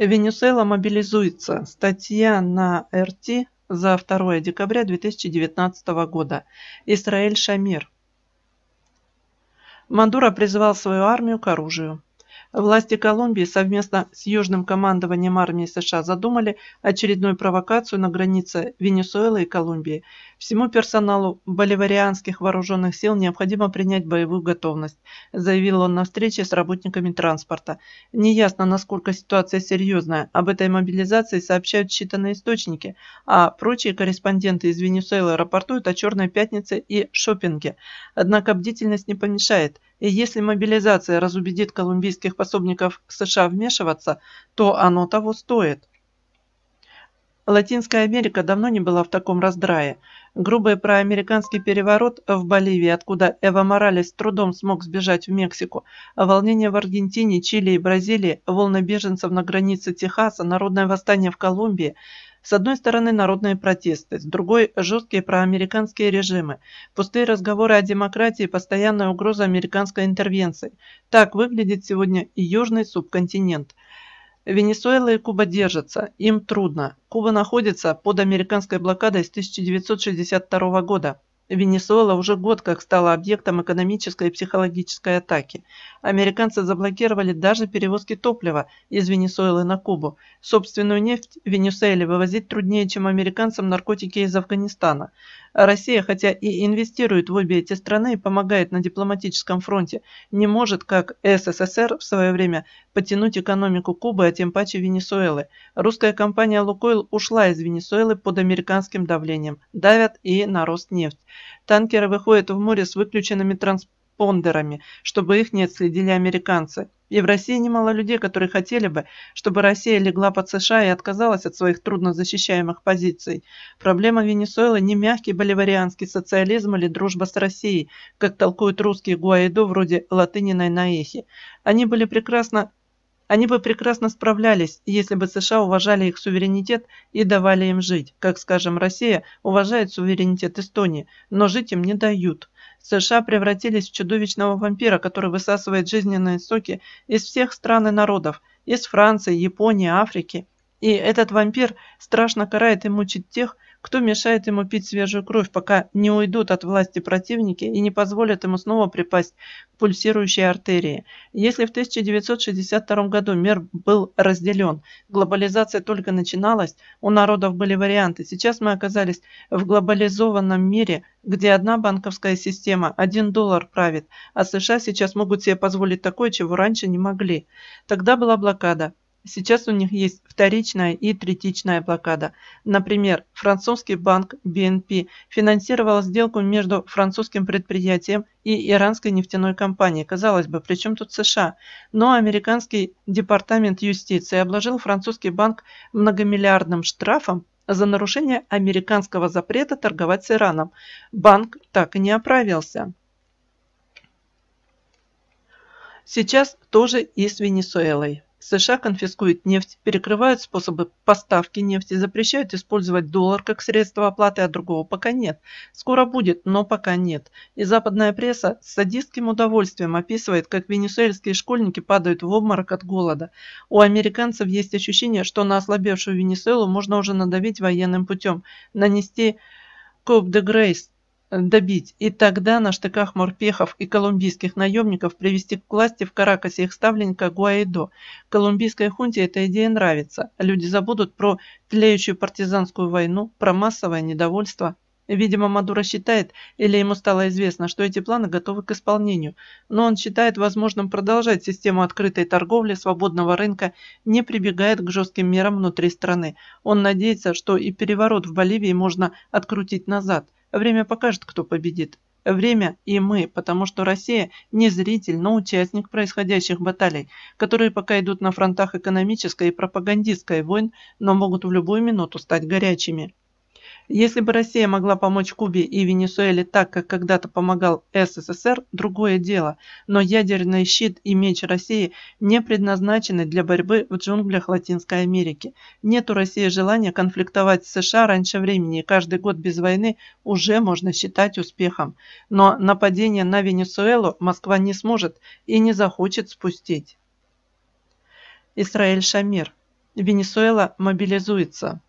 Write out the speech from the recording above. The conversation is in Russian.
Венесуэла мобилизуется. Статья на РТ за 2 декабря 2019 года. Израиль Шамир. Мандура призвал свою армию к оружию. Власти Колумбии совместно с Южным командованием армии США задумали очередную провокацию на границе Венесуэлы и Колумбии – Всему персоналу боливарианских вооруженных сил необходимо принять боевую готовность, заявил он на встрече с работниками транспорта. Неясно, насколько ситуация серьезная. Об этой мобилизации сообщают считанные источники, а прочие корреспонденты из Венесуэлы рапортуют о Черной Пятнице и шопинге. Однако бдительность не помешает. И если мобилизация разубедит колумбийских пособников США вмешиваться, то оно того стоит. Латинская Америка давно не была в таком раздрае. Грубый проамериканский переворот в Боливии, откуда Эва Моралес с трудом смог сбежать в Мексику, волнение в Аргентине, Чили и Бразилии, волны беженцев на границе Техаса, народное восстание в Колумбии – с одной стороны народные протесты, с другой – жесткие проамериканские режимы, пустые разговоры о демократии и постоянная угроза американской интервенции. Так выглядит сегодня южный субконтинент – Венесуэла и Куба держатся, им трудно. Куба находится под американской блокадой с 1962 года. Венесуэла уже год как стала объектом экономической и психологической атаки. Американцы заблокировали даже перевозки топлива из Венесуэлы на Кубу. Собственную нефть Венесуэле вывозить труднее, чем американцам наркотики из Афганистана. Россия, хотя и инвестирует в обе эти страны и помогает на дипломатическом фронте, не может, как СССР в свое время, потянуть экономику Кубы, а тем паче Венесуэлы. Русская компания «Лукойл» ушла из Венесуэлы под американским давлением. Давят и на рост Роснефть. Танкеры выходят в море с выключенными транспортами спондерами, чтобы их не отследили американцы. И в России немало людей, которые хотели бы, чтобы Россия легла под США и отказалась от своих труднозащищаемых позиций. Проблема Венесуэлы не мягкий боливарианский социализм или дружба с Россией, как толкуют русские гуаиду вроде Латынина Наехи. Они были прекрасно они бы прекрасно справлялись, если бы США уважали их суверенитет и давали им жить, как, скажем, Россия уважает суверенитет Эстонии, но жить им не дают. США превратились в чудовищного вампира, который высасывает жизненные соки из всех стран и народов, из Франции, Японии, Африки. И этот вампир страшно карает и мучит тех, кто мешает ему пить свежую кровь, пока не уйдут от власти противники и не позволят ему снова припасть к пульсирующей артерии? Если в 1962 году мир был разделен, глобализация только начиналась, у народов были варианты. Сейчас мы оказались в глобализованном мире, где одна банковская система, один доллар правит, а США сейчас могут себе позволить такое, чего раньше не могли. Тогда была блокада, Сейчас у них есть вторичная и третичная блокада. Например, французский банк BNP финансировал сделку между французским предприятием и иранской нефтяной компанией. Казалось бы, при чем тут США? Но американский департамент юстиции обложил французский банк многомиллиардным штрафом за нарушение американского запрета торговать с Ираном. Банк так и не оправился. Сейчас тоже и с Венесуэлой. США конфискуют нефть, перекрывают способы поставки нефти, запрещают использовать доллар как средство оплаты, а другого пока нет. Скоро будет, но пока нет. И западная пресса с садистским удовольствием описывает, как венесуэльские школьники падают в обморок от голода. У американцев есть ощущение, что на ослабевшую Венесуэлу можно уже надавить военным путем, нанести коп де грейс добить, и тогда на штыках морпехов и колумбийских наемников привести к власти в Каракасе их ставленника Гуаидо. Колумбийской хунте эта идея нравится. Люди забудут про тлеющую партизанскую войну, про массовое недовольство. Видимо, Мадуро считает, или ему стало известно, что эти планы готовы к исполнению, но он считает возможным продолжать систему открытой торговли, свободного рынка, не прибегает к жестким мерам внутри страны. Он надеется, что и переворот в Боливии можно открутить назад – Время покажет, кто победит. Время и мы, потому что Россия не зритель, но участник происходящих баталий, которые пока идут на фронтах экономической и пропагандистской войн, но могут в любую минуту стать горячими. Если бы Россия могла помочь Кубе и Венесуэле так, как когда-то помогал СССР, другое дело. Но ядерный щит и меч России не предназначены для борьбы в джунглях Латинской Америки. Нет у России желания конфликтовать с США раньше времени, и каждый год без войны уже можно считать успехом. Но нападение на Венесуэлу Москва не сможет и не захочет спустить. Исраэль Шамир. Венесуэла мобилизуется.